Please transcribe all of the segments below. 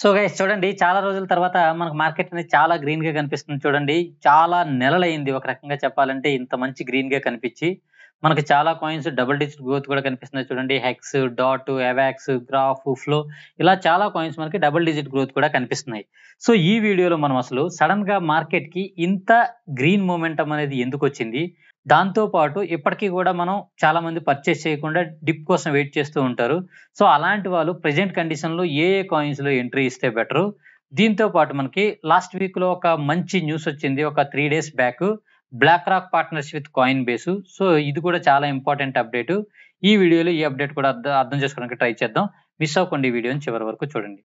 so guys చూడండి చాలా రోజుల తర్వాత మనకు మార్కెట్ అనేది చాలా గ్రీన్ గా కనిపిస్తుంది చూడండి చాలా నెలలైంది ఒక రకంగా చెప్పాలంటే ఇంత మంచి గ్రీన్ గా కనిపించి మనకు చాలా కాయిన్స్ డబుల్ డిజిట్ గ్రోత్ కూడా కనిపిస్తున్నాయి చూడండి హెక్స్ డాట్ ఎవాక్స్ గ్రాఫ్ ఫ్లో ఇలా చాలా కాయిన్స్ మనకి డబుల్ డిజిట్ గ్రోత్ కూడా కనిపిస్తున్నాయి సో ఈ వీడియోలో మనం అసలు సడన్ గా మార్కెట్ కి ఇంత గ్రీన్ మూమెంటం అనేది ఎందుకు వచ్చింది దాంతోపాటు ఇప్పటికీ కూడా మనం చాలా మంది పర్చేస్ చేయకుండా డిప్ కోసం వెయిట్ చేస్తూ ఉంటారు సో అలాంటి వాళ్ళు ప్రజెంట్ కండిషన్లో ఏ ఏ కాయిన్స్లో ఎంట్రీ ఇస్తే బెటరు దీంతో పాటు మనకి లాస్ట్ వీక్లో ఒక మంచి న్యూస్ వచ్చింది ఒక three days back BlackRock partners with Coinbase so ఇది కూడా చాలా ఇంపార్టెంట్ అప్డేట్ ఈ వీడియోలో ఈ అప్డేట్ కూడా అర్థం చేసుకోవడానికి ట్రై చేద్దాం మిస్ అవ్వకుండా ఈ వీడియోని చివరి వరకు చూడండి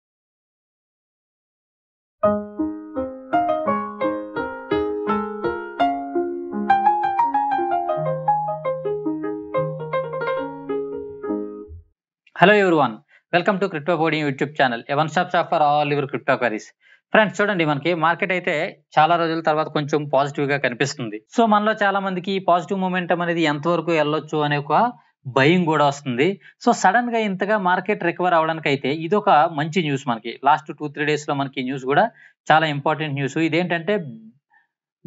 hello one welcome to crypto coding YouTube channel one stop shop for all your crypto queries friends చూడండి మనకి మార్కెట్ అయితే చాలా రోజుల తర్వాత కొంచెం పాజిటివ్ గా కనిపిస్తుంది సో మనలో చాలా మందికి పాజిటివ్ మూమెంటం అనేది ఎంతవరకు వెళ్ళొచ్చు అనే ఒక భయం కూడా వస్తుంది సో సడన్ గా ఇంతగా మార్కెట్ రికవర్ అవడానికి అయితే ఇది ఒక మంచి న్యూస్ మనకి లాస్ట్ టూ త్రీ డేస్ లో మనకి న్యూస్ కూడా చాలా ఇంపార్టెంట్ న్యూస్ ఇదేంటంటే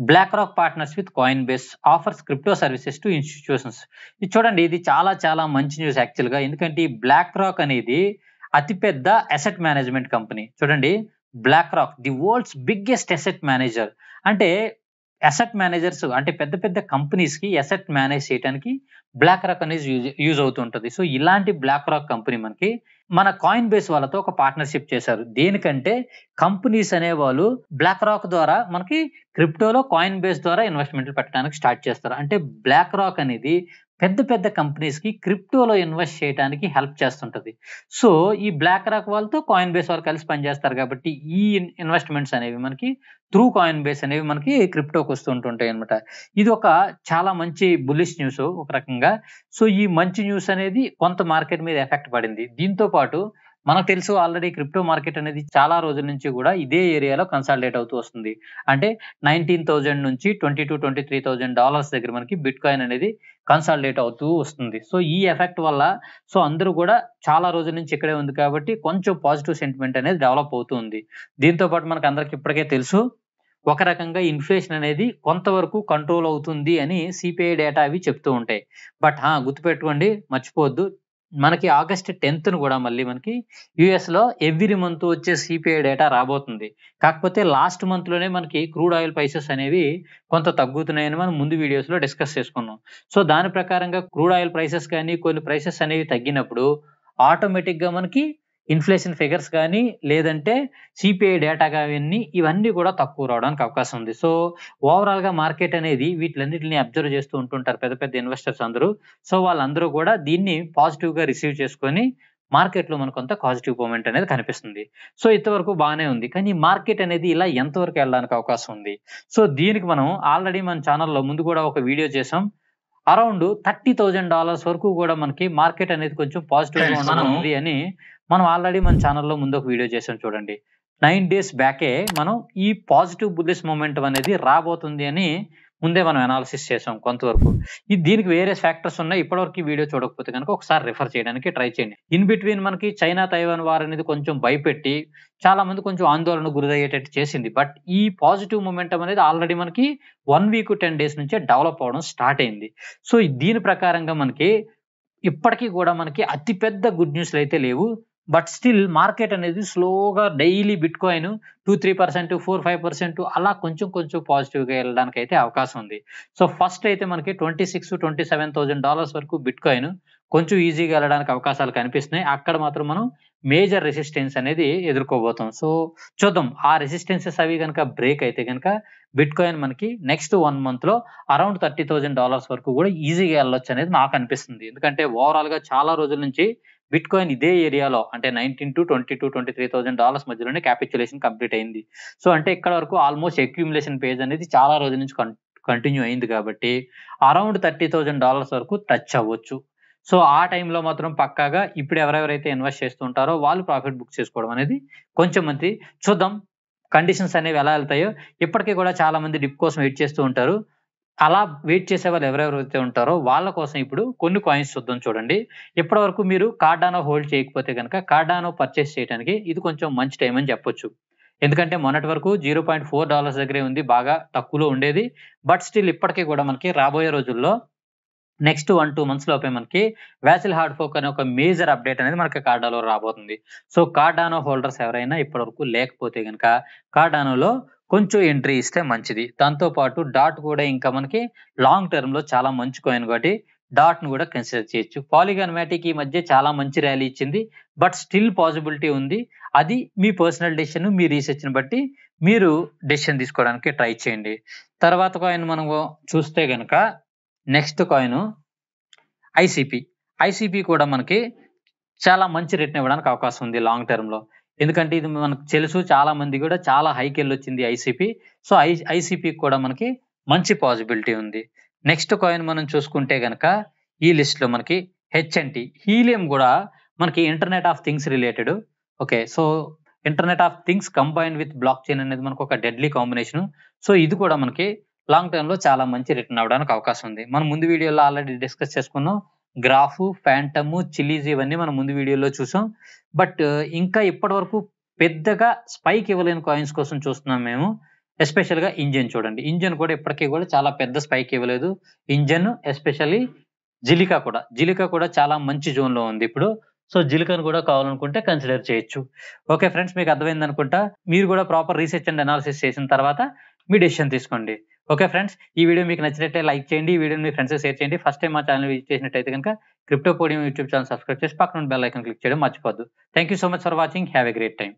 BlackRock partners with Coinbase offers crypto services to institutions ఇది చూడండి ఇది చాలా చాలా మంచి న్యూస్ యాక్చువల్గా ఎందుకంటే ఈ బ్లాక్ రాక్ అనేది అతిపెద్ద అసెట్ మేనేజ్మెంట్ కంపెనీ చూడండి BlackRock the world's biggest asset manager అంటే అసెట్ మేనేజర్స్ అంటే పెద్ద పెద్ద కంపెనీస్ కి అసెట్ మేనేజ్ చేయడానికి బ్లాక్ రాక్ అనేది యూజ్ యూజ్ అవుతుంటుంది సో ఇలాంటి బ్లాక్ రాక్ కంపెనీ మనకి మన కాయిన్ బేస్ వాళ్ళతో ఒక పార్ట్నర్షిప్ చేశారు దేనికంటే కంపెనీస్ అనే వాళ్ళు బ్లాక్ రాక్ ద్వారా మనకి క్రిప్టోలో కాయిన్ బేస్ ద్వారా ఇన్వెస్ట్మెంట్లు పెట్టడానికి స్టార్ట్ చేస్తారు అంటే బ్లాక్ రాక్ అనేది పెద్ద పెద్ద కంపెనీస్కి క్రిప్టోలో ఇన్వెస్ట్ చేయడానికి హెల్ప్ చేస్తుంటుంది సో ఈ బ్లాక్ రాక్ వాళ్ళతో కాయిన్ బేస్ వాళ్ళు కలిసి పనిచేస్తారు కాబట్టి ఈ ఇన్వెస్ట్మెంట్స్ అనేవి మనకి త్రూ కాయిన్ బేస్ అనేవి మనకి క్రిప్టోకి వస్తుంటుంటాయి అనమాట ఇది ఒక చాలా మంచి బులిష్ న్యూస్ ఒక రకంగా సో ఈ మంచి న్యూస్ అనేది కొంత మార్కెట్ మీద ఎఫెక్ట్ పడింది దీంతో పాటు మనకు తెలుసు ఆల్రెడీ క్రిప్టో మార్కెట్ అనేది చాలా రోజుల నుంచి కూడా ఇదే ఏరియాలో కన్సాలిడేట్ అవుతూ వస్తుంది అంటే నైన్టీన్ థౌజండ్ నుంచి twenty two twenty three thousand dollars దగ్గర మనకి బిట్ కాయిన్ అనేది కన్సాలిడేట్ అవుతూ వస్తుంది సో ఈ ఎఫెక్ట్ వల్ల సో అందరూ కూడా చాలా రోజుల నుంచి ఇక్కడే ఉంది కాబట్టి కొంచెం పాజిటివ్ సెంటిమెంట్ అనేది డెవలప్ అవుతుంది దీంతో పాటు మనకు అందరికి ఇప్పటికే తెలుసు ఒక రకంగా ఇన్ఫ్లేషన్ అనేది కొంతవరకు కంట్రోల్ అవుతుంది అని సిపిఐ డేటా అవి చెప్తూ ఉంటాయి బట్ గుర్తుపెట్టుకోండి మర్చిపోవద్దు మనకి ఆగస్ట్ టెన్త్ కూడా మళ్ళీ మనకి యుఎస్ లో ఎవ్రీ మంత్ వచ్చే సిపిఐ డేటా రాబోతుంది కాకపోతే లాస్ట్ మంత్ లోనే మనకి క్రూడ్ ఆయిల్ ప్రైసెస్ అనేవి కొంత తగ్గుతున్నాయని మనం ముందు వీడియోస్ లో డిస్కస్ చేసుకున్నాం సో దాని ప్రకారంగా క్రూడ్ ఆయిల్ ప్రైసెస్ కానీ కొన్ని ప్రైసెస్ అనేవి తగ్గినప్పుడు ఆటోమేటిక్ గా మనకి ఇన్ఫ్లేషన్ ఫిగర్స్ కానీ లేదంటే సిపిఐ డేటా కానీ ఇవన్నీ కూడా తక్కువ రావడానికి అవకాశం ఉంది సో ఓవరాల్ గా మార్కెట్ అనేది వీటిలన్నిటిని అబ్జర్వ్ చేస్తూ ఉంటుంటారు పెద్ద పెద్ద ఇన్వెస్టర్స్ అందరూ సో వాళ్ళందరూ కూడా దీన్ని పాజిటివ్ గా రిసీవ్ చేసుకొని మార్కెట్ లో మనకు కొంత పాజిటివ్ మూమెంట్ అనేది కనిపిస్తుంది సో ఇంతవరకు బాగానే ఉంది కానీ మార్కెట్ అనేది ఇలా ఎంతవరకు వెళ్ళడానికి అవకాశం ఉంది సో దీనికి మనం ఆల్రెడీ మన ఛానల్లో ముందు కూడా ఒక వీడియో చేసాం అరౌండ్ థర్టీ థౌజండ్ డాలర్స్ వరకు కూడా మనకి మార్కెట్ అనేది కొంచెం పాజిటివ్ గా ఉంది అని మనం ఆల్రెడీ మన ఛానల్లో ముందు ఒక వీడియో చేసాం చూడండి నైన్ డేస్ బ్యాకే మనం ఈ పాజిటివ్ బుల్లిస్ మూమెంట్ అనేది రాబోతుంది అని ముందే మనం అనాలిసిస్ చేసాం కొంతవరకు ఈ దీనికి వేరే ఫ్యాక్టర్స్ ఉన్నాయి ఇప్పటివరకు వీడియో చూడకపోతే కనుక ఒకసారి రిఫర్ చేయడానికి ట్రై చేయండి ఇన్ బిట్వీన్ మనకి చైనా తైవాన్ వార్ అనేది కొంచెం భయపెట్టి చాలా మంది కొంచెం ఆందోళన గురిదయ్యేటట్టు చేసింది బట్ ఈ పాజిటివ్ మూమెంటం అనేది ఆల్రెడీ మనకి వన్ వీక్ టెన్ డేస్ నుంచే డెవలప్ అవడం స్టార్ట్ అయింది సో దీని ప్రకారంగా మనకి ఇప్పటికీ కూడా మనకి అతిపెద్ద గుడ్ న్యూస్లు అయితే లేవు బట్ స్టిల్ మార్కెట్ అనేది స్లోగా daily bitcoin two three percent four five percent అలా కొంచెం కొంచెం పాజిటివ్గా వెళ్ళడానికి అయితే అవకాశం ఉంది సో ఫస్ట్ అయితే మనకి twenty six twenty seven thousand dollars వరకు బిట్ కాయిన్ కొంచెం ఈజీగా వెళ్ళడానికి అవకాశాలు కనిపిస్తున్నాయి అక్కడ మాత్రం మనం మేజర్ రెసిస్టెన్స్ అనేది ఎదుర్కోబోతాం సో చూద్దాం ఆ రెసిస్టెన్సెస్ అవి కనుక బ్రేక్ అయితే కనుక బిట్ కాయిన్ మనకి నెక్స్ట్ వన్ మంత్ లో అరౌండ్ థర్టీ థౌజండ్ డాలర్స్ వరకు కూడా ఈజీగా వెళ్ళొచ్చు అనేది నాకు అనిపిస్తుంది ఎందుకంటే ఓవరాల్ గా చాలా రోజుల నుంచి బిట్ కాయిన్ ఇదే ఏరియాలో అంటే nineteen to twenty two twenty three thousand dollars మధ్యలోనే క్యాపిచులేషన్ కంప్లీట్ అయింది సో అంటే ఇక్కడ వరకు ఆల్మోస్ట్ అక్యూములేషన్ పేజ్ అనేది చాలా రోజుల నుంచి కంటిన్యూ అయింది కాబట్టి అరౌండ్ థర్టీ థౌసండ్ డాలర్స్ వరకు టచ్ అవ్వచ్చు సో ఆ టైంలో మాత్రం పక్కాగా ఇప్పుడు ఎవరెవరైతే ఇన్వెస్ట్ చేస్తుంటారో వాళ్ళు ప్రాఫిట్ బుక్ చేసుకోవడం అనేది కొంచెం మంది చూద్దాం కండిషన్స్ అనేవి ఎలా వెళ్తాయో ఇప్పటికీ కూడా చాలా మంది డిప్ కోసం వెయిట్ చేస్తూ ఉంటారు అలా వెయిట్ చేసే వాళ్ళు ఎవరెవరైతే ఉంటారో వాళ్ళ కోసం ఇప్పుడు కొన్ని కాయిన్స్ చూద్దాం చూడండి ఇప్పటి వరకు మీరు కార్డానో హోల్డ్ చేయకపోతే కనుక కార్డానో పర్చేస్ చేయడానికి ఇది కొంచెం మంచి టైం అని చెప్పొచ్చు ఎందుకంటే మొన్నటి వరకు జీరో పాయింట్ ఫోర్ డాలర్స్ దగ్గరే ఉంది బాగా తక్కువలో ఉండేది బట్ స్టిల్ ఇప్పటికీ కూడా మనకి రాబోయే రోజుల్లో నెక్స్ట్ వన్ టూ మంత్స్ లోపే మనకి వ్యాసిల్ హార్డ్ ఫోక్ అనే ఒక మేజర్ అప్డేట్ అనేది మనకి కార్డాలో రాబోతుంది సో కార్డానో హోల్డర్స్ ఎవరైనా ఇప్పటి వరకు లేకపోతే కనుక కార్డానోలో కొంచెం ఎంట్రీ ఇస్తే మంచిది దాంతో పాటు డాట్ కూడా ఇంకా మనకి లాంగ్ టర్మ్ లో చాలా మంచి కాయిన్ కాబట్టి డాట్ ను కూడా కన్సిడర్ చేయొచ్చు పాలిగాన్ మ్యాటిక్ ఈ మధ్య చాలా మంచి ర్యాలీ ఇచ్చింది బట్ స్టిల్ పాసిబిలిటీ ఉంది అది మీ పర్సనల్ డెసిషన్ మీ రీసెర్చ్ని బట్టి మీరు డెసిషన్ తీసుకోవడానికి ట్రై చేయండి తర్వాత కాయిన్ మనం చూస్తే కనుక నెక్స్ట్ కాయిన్ ఐసీపీ ఐసీపీ కూడా మనకి చాలా మంచి రిటర్న్ ఇవ్వడానికి అవకాశం ఉంది లాంగ్ టర్మ్లో ఎందుకంటే ఇది మనకు తెలుసు చాలా మంది కూడా చాలా హైకి వచ్చింది ఐసీపీ సో ఐ ఐసీపీకి కూడా మనకి మంచి పాసిబిలిటీ ఉంది నెక్స్ట్ కాయిన్ మనం చూసుకుంటే గనక ఈ లిస్ట్లో మనకి హెచ్ఎన్టి హీలియం కూడా మనకి internet of things related okay so internet of things combine with blockchain అనేది మనకు ఒక డెడ్లీ కాంబినేషన్ సో ఇది కూడా మనకి లాంగ్ లో చాలా మంచి రిటర్న్ అవడానికి అవకాశం ఉంది మనం ముందు వీడియోలో ఆల్రెడీ డిస్కస్ చేసుకున్నాం గ్రాఫు ఫ్యాంటము చిల్లీజ్ ఇవన్నీ మనం ముందు వీడియోలో చూసాం బట్ ఇంకా ఇప్పటి వరకు పెద్దగా స్పైక్ ఇవ్వలేని కాయిన్స్ కోసం చూస్తున్నాం మేము ఎస్పెషల్గా ఇంజన్ చూడండి ఇంజన్ కూడా ఇప్పటికీ కూడా చాలా పెద్ద స్పైక్ ఇవ్వలేదు ఇంజన్ ఎస్పెషల్లీ జిలికా కూడా జిలికా కూడా చాలా మంచి జోన్లో ఉంది ఇప్పుడు సో జిలికను కూడా కావాలనుకుంటే కన్సిడర్ చేయొచ్చు ఓకే ఫ్రెండ్స్ మీకు అర్థమైంది అనుకుంటా మీరు కూడా ప్రాపర్ రీసెర్చ్ అండ్ అనాలిసిస్ చేసిన తర్వాత మీ డెసిషన్ తీసుకోండి ఓకే ఫ్రెండ్స్ ఈ వీడియో మీకు నచ్చినట్టే లైక్ చేయండి ఈ వీడియోని మీ ఫ్రెండ్స్ షేర్ చేయండి ఫస్ట్ టైం మా ఛానల్ విజిట్ చేసినట్టయితే కనుక crypto podium YouTube channel subscribe చేసి పక్కన బెల్ ఐకన్ క్లిక్ చేయడం మర్చిపోద్దు thank you so much for watching have a great time